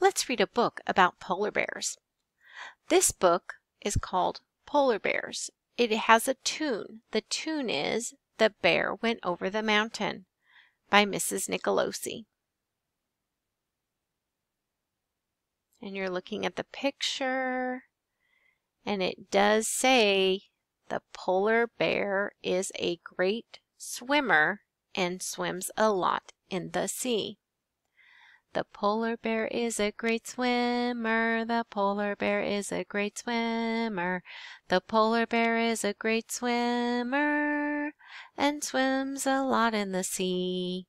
let's read a book about polar bears. This book is called Polar Bears. It has a tune. The tune is The Bear Went Over the Mountain by Mrs. Nicolosi. And you're looking at the picture, and it does say the polar bear is a great swimmer and swims a lot in the sea. The polar bear is a great swimmer. The polar bear is a great swimmer. The polar bear is a great swimmer and swims a lot in the sea.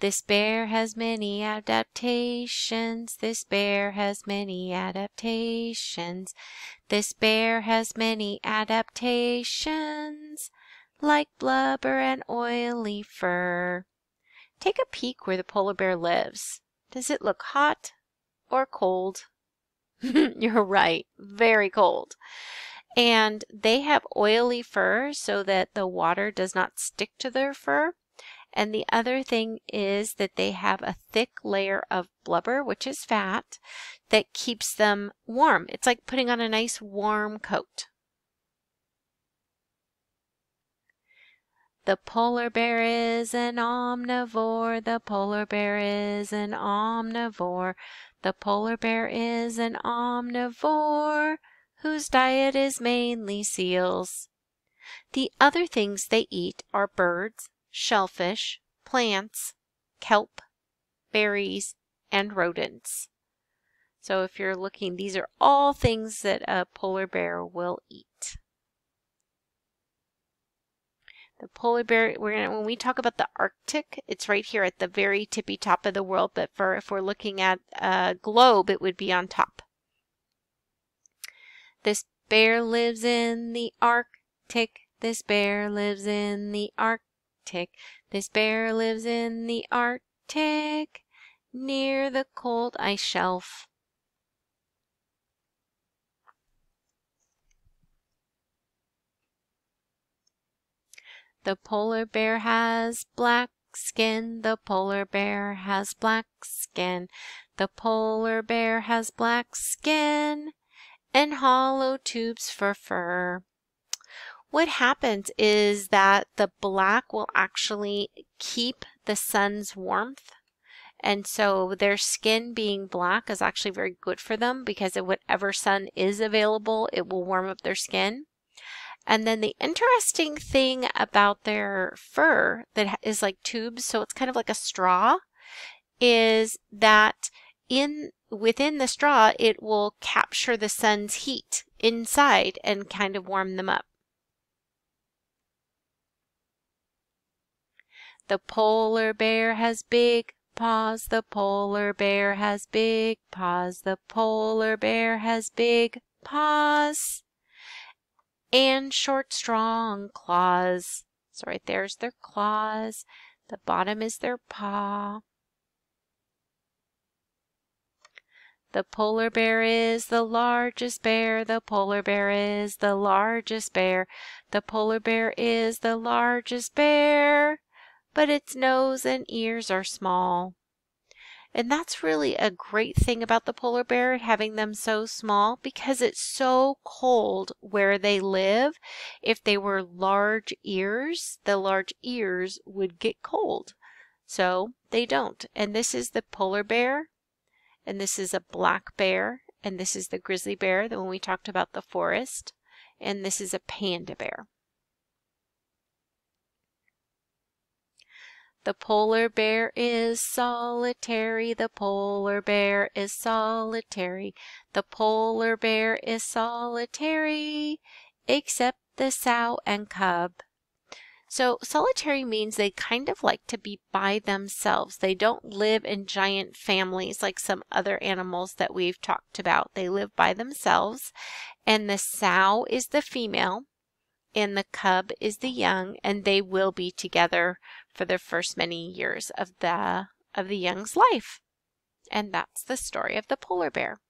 This bear has many adaptations. This bear has many adaptations. This bear has many adaptations like blubber and oily fur. Take a peek where the polar bear lives. Does it look hot or cold? You're right, very cold. And they have oily fur so that the water does not stick to their fur. And the other thing is that they have a thick layer of blubber, which is fat, that keeps them warm. It's like putting on a nice warm coat. The polar bear is an omnivore. The polar bear is an omnivore. The polar bear is an omnivore whose diet is mainly seals. The other things they eat are birds, shellfish, plants, kelp, berries, and rodents. So if you're looking, these are all things that a polar bear will eat. The polar bear, we're gonna, when we talk about the Arctic, it's right here at the very tippy top of the world, but for if we're looking at a globe, it would be on top. This bear lives in the Arctic. This bear lives in the Arctic. This bear lives in the Arctic near the cold ice shelf. The polar bear has black skin. The polar bear has black skin. The polar bear has black skin and hollow tubes for fur. What happens is that the black will actually keep the sun's warmth. And so their skin being black is actually very good for them because whatever sun is available, it will warm up their skin. And then the interesting thing about their fur that is like tubes, so it's kind of like a straw, is that in within the straw it will capture the sun's heat inside and kind of warm them up. The polar bear has big paws, the polar bear has big paws, the polar bear has big paws and short, strong claws. So right there's their claws. The bottom is their paw. The polar bear is the largest bear. The polar bear is the largest bear. The polar bear is the largest bear. But its nose and ears are small. And that's really a great thing about the polar bear, having them so small, because it's so cold where they live. If they were large ears, the large ears would get cold. So they don't. And this is the polar bear, and this is a black bear, and this is the grizzly bear, the one we talked about the forest, and this is a panda bear. The polar bear is solitary, the polar bear is solitary, the polar bear is solitary, except the sow and cub. So, solitary means they kind of like to be by themselves. They don't live in giant families like some other animals that we've talked about. They live by themselves, and the sow is the female, and the cub is the young, and they will be together for the first many years of the of the young's life. And that's the story of the polar bear.